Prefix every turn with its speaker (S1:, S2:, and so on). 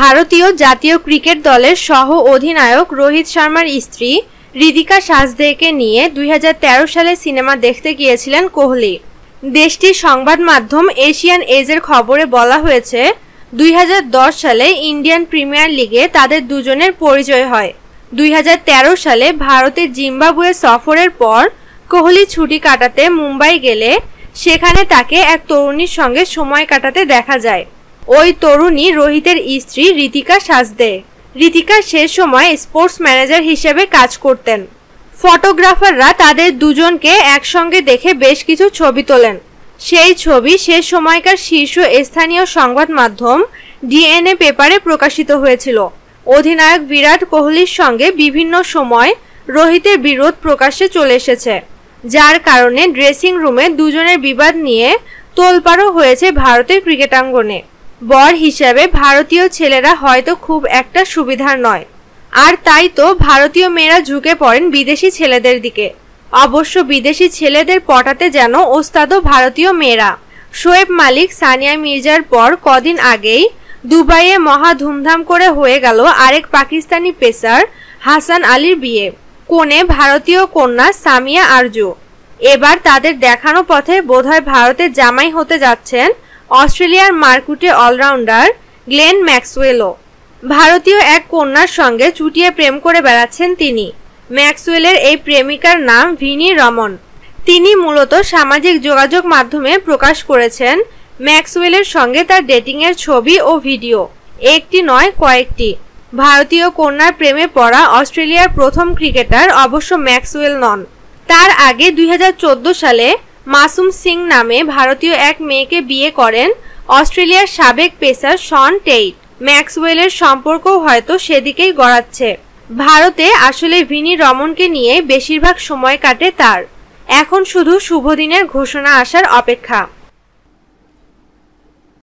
S1: ভারতীয় জাতীয় ক্রিকেট দলের সহ অধিনায়ক রোহিত শর্মার স্ত্রী রিদিকা সাজদেকে নিয়ে দুই সালে সিনেমা দেখতে গিয়েছিলেন কোহলি দেশটির সংবাদ মাধ্যম এশিয়ান এজের খবরে বলা হয়েছে দুই সালে ইন্ডিয়ান প্রিমিয়ার লিগে তাদের দুজনের পরিচয় হয় দুই সালে ভারতের জিম্বাবুয়ে সফরের পর কোহলি ছুটি কাটাতে মুম্বাই গেলে সেখানে তাকে এক তরুণীর সঙ্গে সময় কাটাতে দেখা যায় ওই তরুণী রোহিতের স্ত্রী রীতিকা সাজদে রীতিকা সে সময় স্পোর্টস ম্যানেজার হিসেবে কাজ করতেন ফটোগ্রাফাররা তাদের দুজনকে একসঙ্গে দেখে বেশ কিছু ছবি তোলেন সেই ছবি সে সময়কার শীর্ষ স্থানীয় সংবাদ মাধ্যম ডিএনএ পেপারে প্রকাশিত হয়েছিল অধিনায়ক বিরাট কোহলির সঙ্গে বিভিন্ন সময় রোহিতের বিরোধ প্রকাশ্যে চলে এসেছে যার কারণে ড্রেসিং রুমে দুজনের বিবাদ নিয়ে তোলপাড়ও হয়েছে ভারতের ক্রিকেটাঙ্গনে বর হিসাবে ভারতীয় ছেলেরা হয়তো খুব একটা সুবিধার নয় আর তাই তো ভারতীয় মেয়েরা ঝুঁকে পড়েন বিদেশি ছেলেদের দিকে অবশ্য বিদেশি ছেলেদের পটাতে যেন ওস্তাদও ভারতীয় মেয়েরা শোয়েব মালিক সানিয়া মির্জার পর কদিন আগেই দুবাইয়ে মহা ধুমধাম করে হয়ে গেল আরেক পাকিস্তানি পেসার হাসান আলীর বিয়ে কোনে ভারতীয় কন্যা সামিয়া আরজু এবার তাদের দেখানো পথে বোধহয় ভারতের জামাই হতে যাচ্ছেন অস্ট্রেলিয়ার মার্কুটে অলরাউন্ডার গ্লেন ম্যাক্সওয়েলও ভারতীয় এক কন্যার সঙ্গে চুটিয়ে প্রেম করে বেড়াচ্ছেন তিনি ম্যাক্সওয়েলের এই প্রেমিকার নাম ভিনি রমন তিনি মূলত সামাজিক যোগাযোগ মাধ্যমে প্রকাশ করেছেন ম্যাক্সওয়েলের সঙ্গে তার ডেটিংয়ের ছবি ও ভিডিও একটি নয় কয়েকটি ভারতীয় কন্যার প্রেমে পড়া অস্ট্রেলিয়ার প্রথম ক্রিকেটার অবশ্য ম্যাক্সওয়েল নন তার আগে দুই সালে মাসুম সিং নামে ভারতীয় এক মেয়েকে বিয়ে করেন অস্ট্রেলিয়ার সাবেক পেসার শন টেইট ম্যাক্সওয়েলের সম্পর্ক হয়তো সেদিকেই গড়াচ্ছে ভারতে আসলে ভিনি রমনকে নিয়ে বেশিরভাগ সময় কাটে তার এখন শুধু শুভদিনের ঘোষণা আসার অপেক্ষা